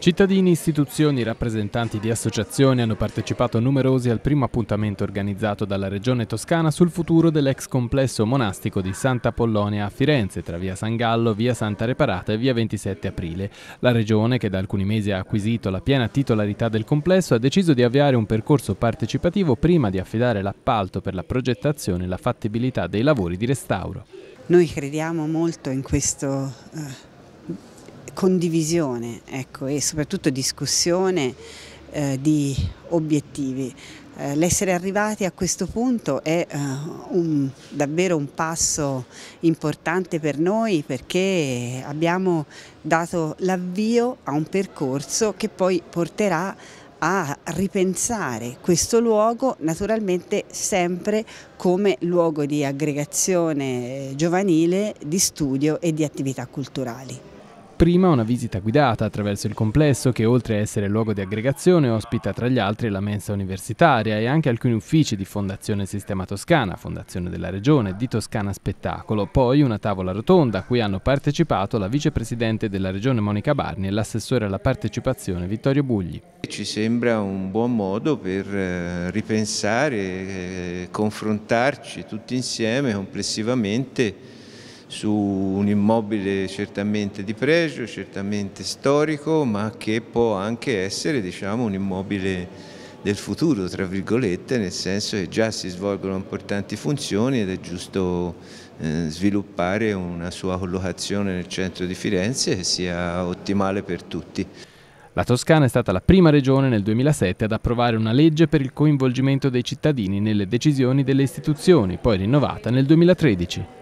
Cittadini, istituzioni, rappresentanti di associazioni hanno partecipato numerosi al primo appuntamento organizzato dalla Regione Toscana sul futuro dell'ex complesso monastico di Santa Pollonia a Firenze, tra via San Gallo, via Santa Reparata e via 27 Aprile. La Regione, che da alcuni mesi ha acquisito la piena titolarità del complesso, ha deciso di avviare un percorso partecipativo prima di affidare l'appalto per la progettazione e la fattibilità dei lavori di restauro. Noi crediamo molto in questo... Eh condivisione ecco, e soprattutto discussione eh, di obiettivi. Eh, L'essere arrivati a questo punto è eh, un, davvero un passo importante per noi perché abbiamo dato l'avvio a un percorso che poi porterà a ripensare questo luogo naturalmente sempre come luogo di aggregazione eh, giovanile, di studio e di attività culturali. Prima una visita guidata attraverso il complesso che oltre a essere luogo di aggregazione ospita tra gli altri la mensa universitaria e anche alcuni uffici di Fondazione Sistema Toscana, Fondazione della Regione, di Toscana Spettacolo, poi una tavola rotonda a cui hanno partecipato la vicepresidente della Regione Monica Barni e l'assessore alla partecipazione Vittorio Bugli. Ci sembra un buon modo per eh, ripensare, eh, confrontarci tutti insieme complessivamente su un immobile certamente di pregio, certamente storico, ma che può anche essere diciamo, un immobile del futuro, tra virgolette, nel senso che già si svolgono importanti funzioni ed è giusto eh, sviluppare una sua collocazione nel centro di Firenze che sia ottimale per tutti. La Toscana è stata la prima regione nel 2007 ad approvare una legge per il coinvolgimento dei cittadini nelle decisioni delle istituzioni, poi rinnovata nel 2013.